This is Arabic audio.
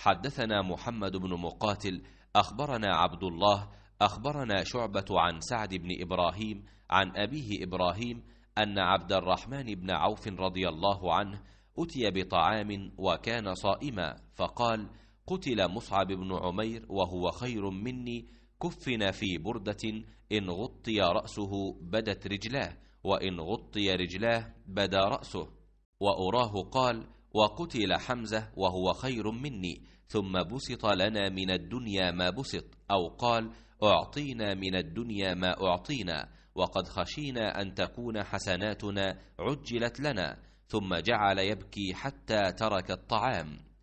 حدثنا محمد بن مقاتل أخبرنا عبد الله أخبرنا شعبة عن سعد بن إبراهيم عن أبيه إبراهيم أن عبد الرحمن بن عوف رضي الله عنه أتي بطعام وكان صائما فقال قتل مصعب بن عمير وهو خير مني كفن في بردة إن غطي رأسه بدت رجلاه وإن غطي رجلاه بدا رأسه وأراه قال وقتل حمزة وهو خير مني ثم بسط لنا من الدنيا ما بسط أو قال أعطينا من الدنيا ما أعطينا وقد خشينا أن تكون حسناتنا عجلت لنا ثم جعل يبكي حتى ترك الطعام